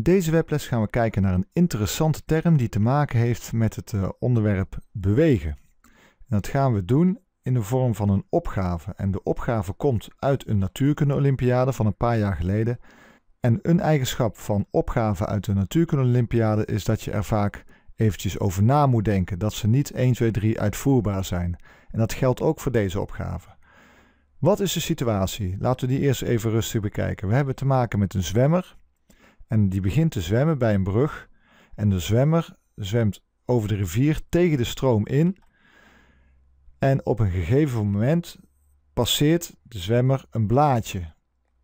In deze webles gaan we kijken naar een interessante term die te maken heeft met het eh, onderwerp bewegen. En dat gaan we doen in de vorm van een opgave. En de opgave komt uit een natuurkunde olympiade van een paar jaar geleden. En een eigenschap van opgaven uit de natuurkunde olympiade is dat je er vaak eventjes over na moet denken. Dat ze niet 1, 2, 3 uitvoerbaar zijn. En dat geldt ook voor deze opgave. Wat is de situatie? Laten we die eerst even rustig bekijken. We hebben te maken met een zwemmer en die begint te zwemmen bij een brug. En de zwemmer zwemt over de rivier tegen de stroom in. En op een gegeven moment passeert de zwemmer een blaadje.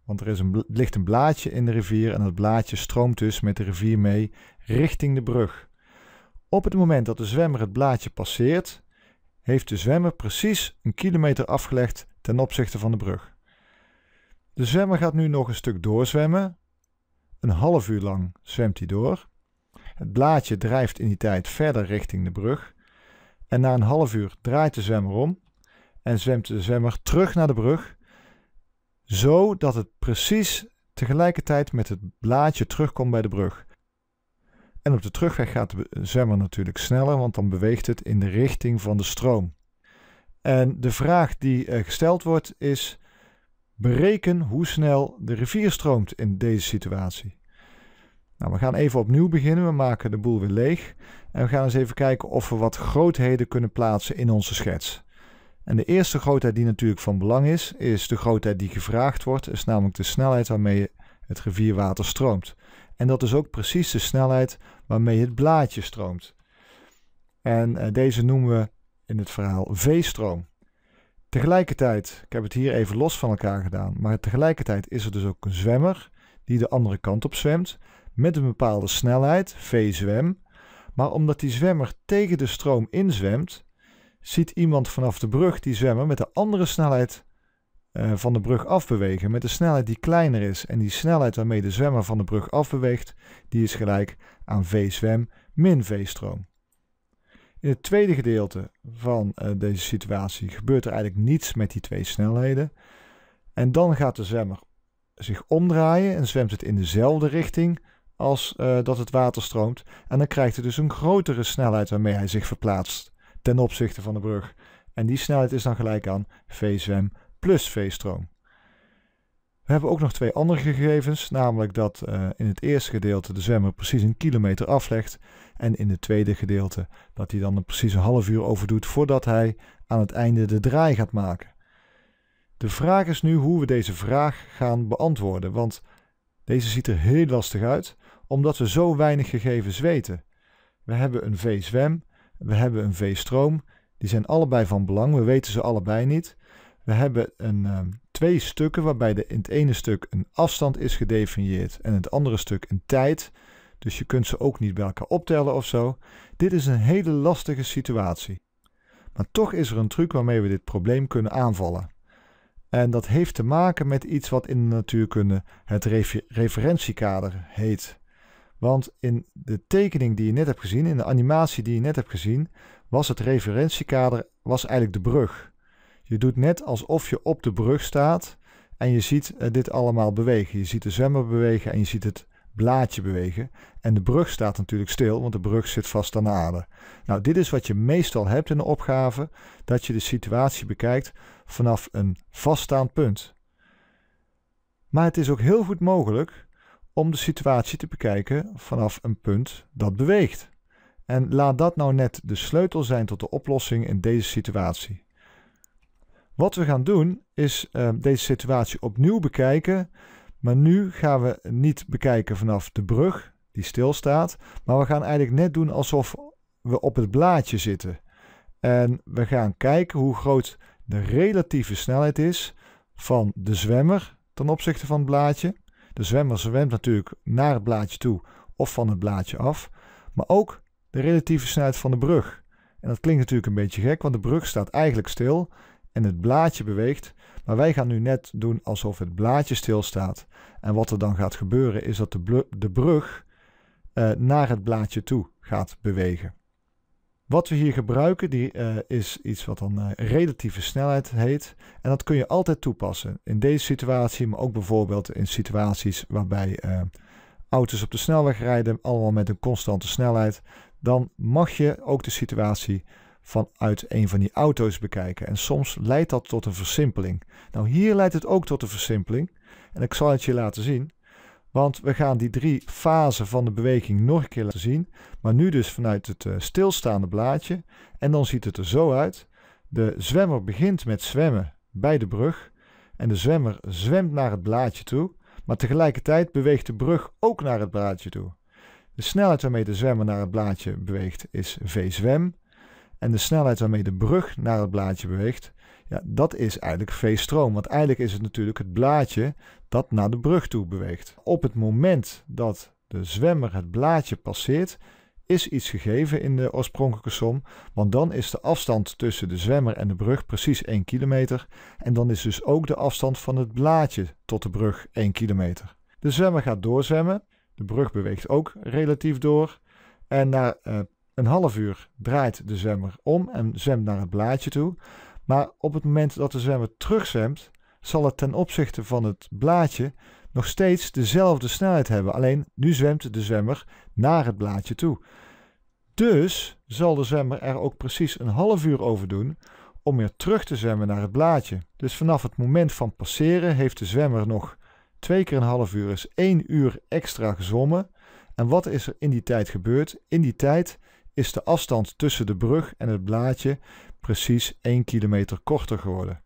Want er is een, ligt een blaadje in de rivier en dat blaadje stroomt dus met de rivier mee richting de brug. Op het moment dat de zwemmer het blaadje passeert, heeft de zwemmer precies een kilometer afgelegd ten opzichte van de brug. De zwemmer gaat nu nog een stuk doorzwemmen, een half uur lang zwemt hij door. Het blaadje drijft in die tijd verder richting de brug. En na een half uur draait de zwemmer om en zwemt de zwemmer terug naar de brug, zodat het precies tegelijkertijd met het blaadje terugkomt bij de brug. En op de terugweg gaat de zwemmer natuurlijk sneller, want dan beweegt het in de richting van de stroom. En de vraag die eh, gesteld wordt is: Bereken hoe snel de rivier stroomt in deze situatie. Nou, we gaan even opnieuw beginnen. We maken de boel weer leeg. En we gaan eens even kijken of we wat grootheden kunnen plaatsen in onze schets. En de eerste grootheid die natuurlijk van belang is, is de grootheid die gevraagd wordt. Is namelijk de snelheid waarmee het rivierwater stroomt. En dat is ook precies de snelheid waarmee het blaadje stroomt. En eh, deze noemen we in het verhaal V-stroom. Tegelijkertijd, ik heb het hier even los van elkaar gedaan, maar tegelijkertijd is er dus ook een zwemmer die de andere kant op zwemt met een bepaalde snelheid, v-zwem. Maar omdat die zwemmer tegen de stroom inzwemt, ziet iemand vanaf de brug die zwemmer met de andere snelheid eh, van de brug afbewegen, met een snelheid die kleiner is. En die snelheid waarmee de zwemmer van de brug afbeweegt, die is gelijk aan v-zwem min v-stroom. In het tweede gedeelte van eh, deze situatie gebeurt er eigenlijk niets met die twee snelheden. En dan gaat de zwemmer zich omdraaien en zwemt het in dezelfde richting als eh, dat het water stroomt. En dan krijgt hij dus een grotere snelheid waarmee hij zich verplaatst ten opzichte van de brug. En die snelheid is dan gelijk aan v-zwem plus v-stroom. We hebben ook nog twee andere gegevens, namelijk dat eh, in het eerste gedeelte de zwemmer precies een kilometer aflegt en in het tweede gedeelte dat hij dan er precies een half uur over doet voordat hij aan het einde de draai gaat maken. De vraag is nu hoe we deze vraag gaan beantwoorden, want deze ziet er heel lastig uit omdat we zo weinig gegevens weten. We hebben een V-zwem, we hebben een V-stroom, die zijn allebei van belang, we weten ze allebei niet. We hebben een, ehm, twee stukken waarbij de, in het ene stuk een afstand is gedefinieerd en in het andere stuk een tijd. Dus je kunt ze ook niet bij elkaar optellen of zo. Dit is een hele lastige situatie. Maar toch is er een truc waarmee we dit probleem kunnen aanvallen. En dat heeft te maken met iets wat in de natuurkunde het referentiekader heet. Want in de tekening die je net hebt gezien, in de animatie die je net hebt gezien, was het referentiekader was eigenlijk de brug. Je doet net alsof je op de brug staat en je ziet eh, dit allemaal bewegen. Je ziet de zwemmer bewegen en je ziet het blaadje bewegen. En de brug staat natuurlijk stil, want de brug zit vast aan de aarde. Nou, dit is wat je meestal hebt in een opgave, dat je de situatie bekijkt vanaf een vaststaand punt. Maar het is ook heel goed mogelijk om de situatie te bekijken vanaf een punt dat beweegt. En laat dat nou net de sleutel zijn tot de oplossing in deze situatie. Wat we gaan doen is ehm, deze situatie opnieuw bekijken. Maar nu gaan we niet bekijken vanaf de brug die stilstaat. Maar we gaan eigenlijk net doen alsof we op het blaadje zitten. En we gaan kijken hoe groot de relatieve snelheid is van de zwemmer ten opzichte van het blaadje. De zwemmer zwemt natuurlijk naar het blaadje toe of van het blaadje af. Maar ook de relatieve snelheid van de brug. En dat klinkt natuurlijk een beetje gek, want de brug staat eigenlijk stil en het blaadje beweegt. Maar wij gaan nu net doen alsof het blaadje stilstaat. En wat er dan gaat gebeuren is dat de, de brug eh, naar het blaadje toe gaat bewegen. Wat we hier gebruiken die, eh, is iets wat dan eh, relatieve snelheid heet. En dat kun je altijd toepassen. In deze situatie, maar ook bijvoorbeeld in situaties waarbij auto's op de snelweg rijden, allemaal met een constante snelheid. Dan mag je ook de situatie vanuit een van die auto's bekijken. En soms leidt dat tot een versimpeling. Nou, hier leidt het ook tot een versimpeling. En ik zal het je laten zien. Want we gaan die drie fasen van de beweging nog een keer laten zien. Maar nu dus vanuit het eh, stilstaande blaadje. En dan ziet het er zo uit. De zwemmer begint met zwemmen bij de brug. En de zwemmer zwemt naar het blaadje toe. Maar tegelijkertijd beweegt de brug ook naar het blaadje toe. De snelheid waarmee de zwemmer naar het blaadje beweegt is v-zwem. En de snelheid waarmee de brug naar het blaadje beweegt, ja, dat is eigenlijk V-stroom. Want eigenlijk is het natuurlijk het blaadje dat naar de brug toe beweegt. Op het moment dat de zwemmer het blaadje passeert, is iets gegeven in de oorspronkelijke som. Want dan is de afstand tussen de zwemmer en de brug precies 1 kilometer. En dan is dus ook de afstand van het blaadje tot de brug 1 kilometer. De zwemmer gaat doorzwemmen. De brug beweegt ook relatief door. En na uh, eh, een half uur draait de zwemmer om en zwemt naar het blaadje toe. Maar op het moment dat de zwemmer terugzwemt, zal het ten opzichte van het blaadje nog steeds dezelfde snelheid hebben. Alleen nu zwemt de zwemmer naar het blaadje toe. Dus zal de zwemmer er ook precies een half uur over doen om weer terug te zwemmen naar het blaadje. Dus vanaf het moment van passeren heeft de zwemmer nog twee keer een half uur is één uur extra gezwommen. En wat is er in die tijd gebeurd? In die tijd is de afstand tussen de brug en het blaadje precies 1 kilometer korter geworden.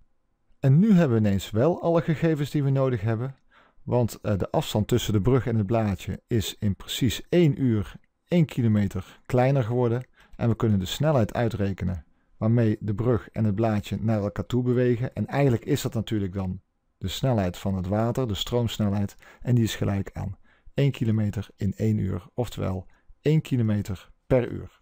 En nu hebben we ineens wel alle gegevens die we nodig hebben, want eh, de afstand tussen de brug en het blaadje is in precies 1 uur 1 kilometer kleiner geworden en we kunnen de snelheid uitrekenen waarmee de brug en het blaadje naar elkaar toe bewegen. En eigenlijk is dat natuurlijk dan de snelheid van het water, de stroomsnelheid, en die is gelijk aan 1 kilometer in 1 uur, oftewel 1 kilometer per uur.